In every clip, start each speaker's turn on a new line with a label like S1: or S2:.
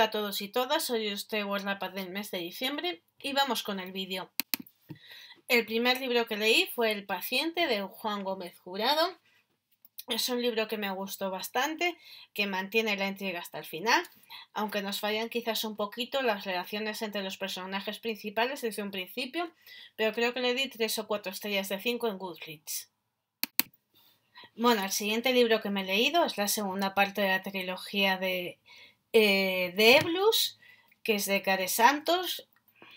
S1: a todos y todas, soy usted Rapaz del mes de diciembre y vamos con el vídeo. El primer libro que leí fue El paciente de Juan Gómez Jurado. Es un libro que me gustó bastante, que mantiene la entrega hasta el final, aunque nos fallan quizás un poquito las relaciones entre los personajes principales desde un principio, pero creo que le di tres o cuatro estrellas de cinco en Goodreads. Bueno, el siguiente libro que me he leído es la segunda parte de la trilogía de eh, de Eblus, que es de Care Santos,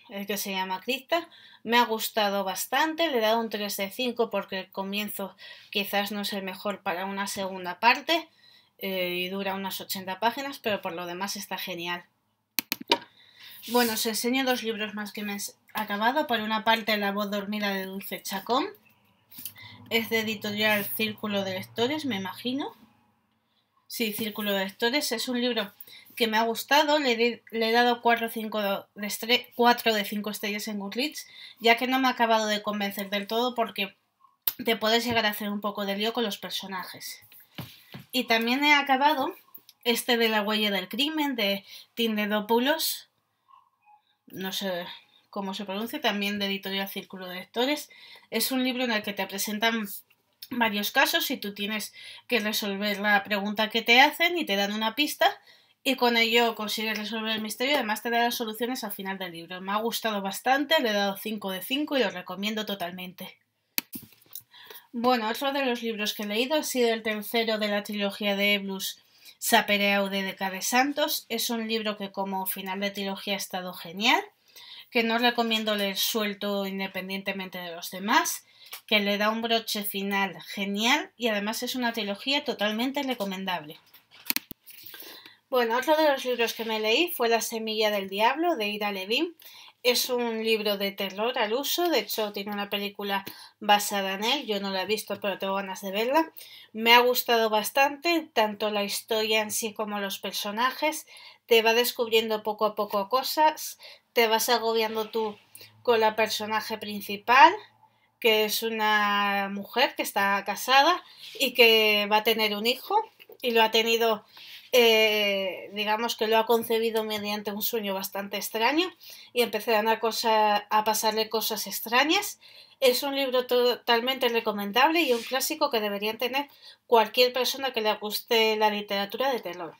S1: el que se llama Crista, me ha gustado bastante, le he dado un 3 de 5 porque el comienzo quizás no es el mejor para una segunda parte eh, y dura unas 80 páginas, pero por lo demás está genial. Bueno, os enseño dos libros más que me he acabado. Por una parte, La voz dormida de Dulce Chacón. Es de editorial Círculo de Lectores, me imagino. Sí, Círculo de Lectores, es un libro que me ha gustado, le, he dado 4, de de 5 estrellas en Goodreads, ya que no me ha acabado de convencer del todo porque te puedes llegar a hacer un poco de lío con los personajes. Y también he acabado este de La huella del crimen de Tindedopoulos, no sé cómo se pronuncia, también de Editorial Círculo de Lectores. Es un libro en el que te presentan varios casos y tú tienes que resolver la pregunta que te hacen y te dan una pista y con ello consigues resolver el misterio. Además te da las soluciones al final del libro. Me ha gustado bastante, le he dado 5 de 5 y os recomiendo totalmente. Bueno, otro de los libros que he leído ha sido el tercero de la trilogía de Eblus, Sapereaude de Santos. Es un libro que como final de trilogía ha estado genial que no recomiendo leer suelto independientemente de los demás, que le da un broche final genial y además es una trilogía totalmente recomendable. Bueno, otro de los libros que me leí fue La semilla del diablo de Ida Levin. Es un libro de terror al uso, de hecho tiene una película basada en él, yo no la he visto pero tengo ganas de verla. Me ha gustado bastante, tanto la historia en sí como los personajes, te va descubriendo poco a poco cosas, te vas agobiando tú con la personaje principal, que es una mujer que está casada y que va a tener un hijo y lo ha tenido, eh, digamos que lo ha concebido mediante un sueño bastante extraño y empezarán a, cosa, a pasarle cosas extrañas. Es un libro totalmente recomendable y un clásico que deberían tener cualquier persona que le guste la literatura de terror.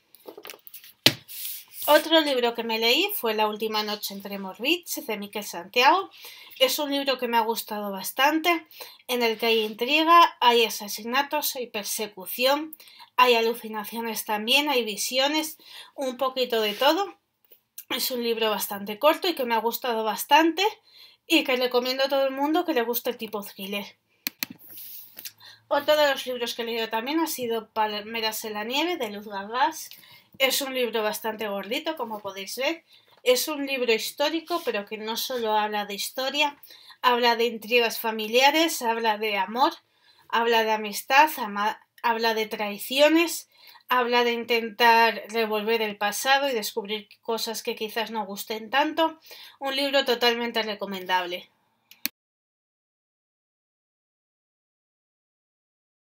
S1: Otro libro que me leí fue La última noche entre Tremor de Miquel Santiago. Es un libro que me ha gustado bastante, en el que hay intriga, hay asesinatos, hay persecución, hay alucinaciones también, hay visiones, un poquito de todo. Es un libro bastante corto y que me ha gustado bastante y que recomiendo a todo el mundo que le guste el tipo thriller. Otro de los libros que he leído también ha sido Palmeras en la nieve de Luz Gargas. Es un libro bastante gordito, como podéis ver. Es un libro histórico, pero que no solo habla de historia, habla de intrigas familiares, habla de amor, habla de amistad, habla de traiciones, habla de intentar revolver el pasado y descubrir cosas que quizás no gusten tanto. Un libro totalmente recomendable.